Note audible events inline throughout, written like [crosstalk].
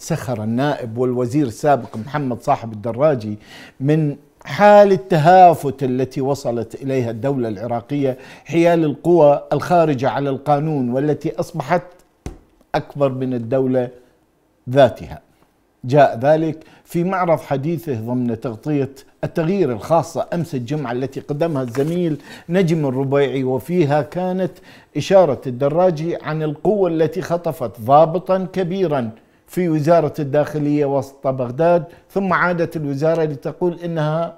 سخر النائب والوزير السابق محمد صاحب الدراجي من حال التهافت التي وصلت اليها الدوله العراقيه حيال القوى الخارجه على القانون والتي اصبحت اكبر من الدوله ذاتها. جاء ذلك في معرض حديثه ضمن تغطيه التغيير الخاصه امس الجمعه التي قدمها الزميل نجم الربيعي وفيها كانت اشاره الدراجي عن القوه التي خطفت ضابطا كبيرا في وزارة الداخلية وسط بغداد ثم عادت الوزارة لتقول إنها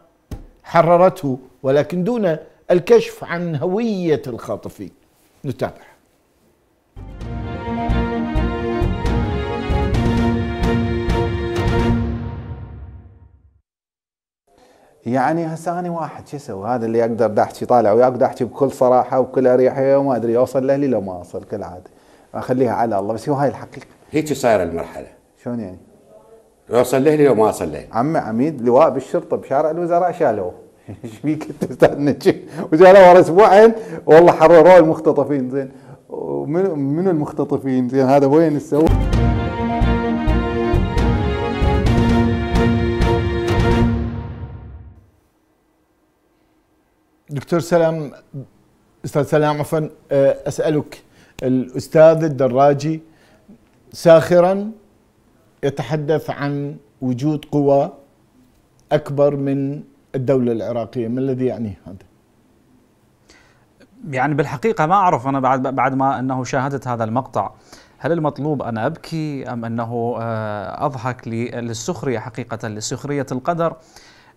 حررته ولكن دون الكشف عن هوية الخاطفي نتابع يعني هسه انا واحد شو اسوي هذا اللي اقدر احكي طالع وياك احكي بكل صراحه وبكل اريحيه وما ادري اوصل لاهلي لو ما اوصل كالعاده اخليها على الله بس هو هاي الحقيقه هيك صايره المرحله شلون يعني؟ لو صليه لي لو ما صليه عمي عميد لواء بالشرطه بشارع الوزراء شالوه [laughs] ايش بيك انت استاذ نجيب وجاله ورا اسبوعين والله حرروه المختطفين زين ومن من المختطفين زين هذا وين السو دكتور سلام استاذ سلام عفوا اسالك الاستاذ الدراجي ساخرا يتحدث عن وجود قوى اكبر من الدوله العراقيه، ما الذي يعنيه هذا؟ يعني بالحقيقه ما اعرف انا بعد بعد ما انه شاهدت هذا المقطع هل المطلوب أن أبكي أم أنه آه، أضحك للسخرية حقيقة لسخرية القدر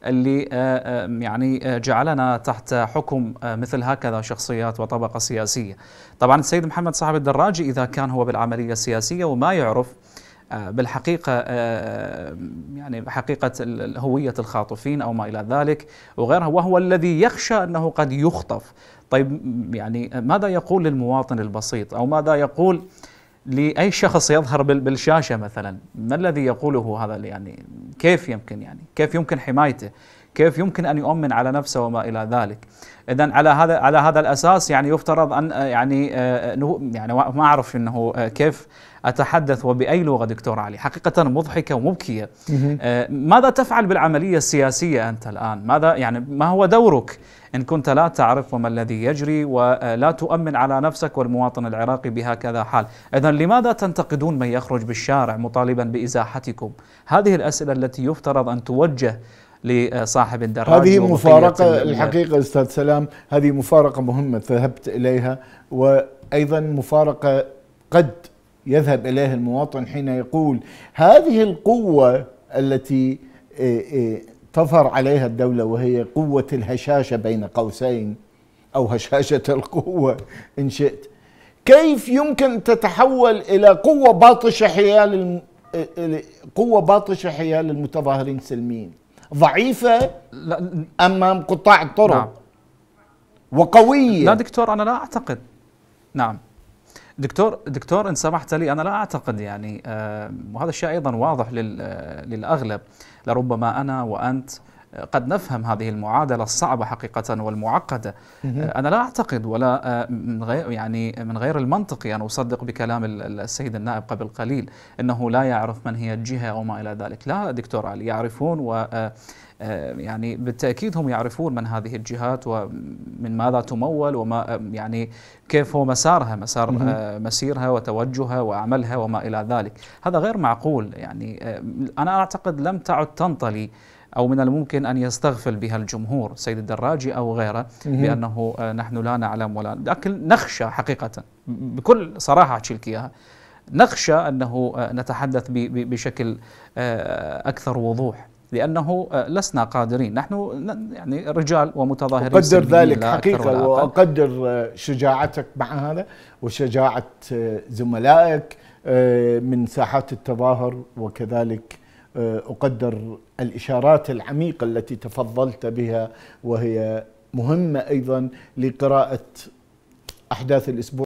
اللي آه، آه، يعني آه، جعلنا تحت حكم مثل هكذا شخصيات وطبقة سياسية طبعا السيد محمد صاحب الدراجي إذا كان هو بالعملية السياسية وما يعرف بالحقيقه يعني حقيقه هويه الخاطفين او ما الى ذلك وغيرها وهو الذي يخشى انه قد يخطف طيب يعني ماذا يقول للمواطن البسيط او ماذا يقول لاي شخص يظهر بالشاشه مثلا ما الذي يقوله هذا يعني كيف يمكن يعني كيف يمكن حمايته كيف يمكن ان يؤمن على نفسه وما الى ذلك اذا على هذا على هذا الاساس يعني يفترض ان آه، يعني آه، آه، يعني ما اعرف انه كيف اتحدث وباي لغه دكتور علي حقيقه مضحكه ومبكيه ماذا تفعل بالعمليه السياسيه انت الان ماذا يعني ما هو دورك ان كنت لا تعرف وما الذي يجري ولا تؤمن على نفسك والمواطن العراقي بهكذا حال اذا لماذا تنتقدون من يخرج بالشارع مطالبا بازاحتكم هذه الاسئله التي يفترض ان توجه لصاحب الدراج هذه مفارقة الحقيقة أستاذ سلام هذه مفارقة مهمة ذهبت إليها وأيضا مفارقة قد يذهب إليها المواطن حين يقول هذه القوة التي آه، آه، تظهر عليها الدولة وهي قوة الهشاشة بين قوسين أو هشاشة [laughs] القوة إن شئت كيف يمكن تتحول إلى قوة باطشة حيال آه، قوة باطشة حيال المتظاهرين سلميين ضعيفه لا امام قطاع الطرق نعم. وقويه لا دكتور انا لا اعتقد نعم دكتور دكتور ان سمحت لي انا لا اعتقد يعني آه، وهذا الشيء ايضا واضح آه، للاغلب لربما انا وانت قد نفهم هذه المعادلة الصعبة حقيقة والمعقدة أه، أنا لا أعتقد ولا أه، من غير يعني من غير المنطقي أن أصدق بكلام السيد النائب قبل قليل أنه لا يعرف من هي الجهة أو ما إلى ذلك لا دكتور علي يعرفون و أه، يعني بالتاكيد هم يعرفون من هذه الجهات ومن ماذا تمول وما يعني كيف هو مسارها مسار مسيرها وتوجهها وعملها وما الى ذلك هذا غير معقول يعني انا اعتقد لم تعد تنطلي أو من الممكن أن يستغفل بها الجمهور سيد الدراجي أو غيره بأنه آه، نحن لا نعلم ولا لكن نخشى حقيقة بكل صراحة تشيلكيها إياها نخشى أنه آه، نتحدث بشكل آه، أكثر وضوح لأنه لسنا قادرين نحن يعني رجال ومتظاهرين أقدر ذلك حقيقة وأقدر شجاعتك مع هذا وشجاعة زملائك من ساحات التظاهر وكذلك آه، اقدر الاشارات العميقه التي تفضلت بها وهي مهمه ايضا لقراءه احداث الاسبوع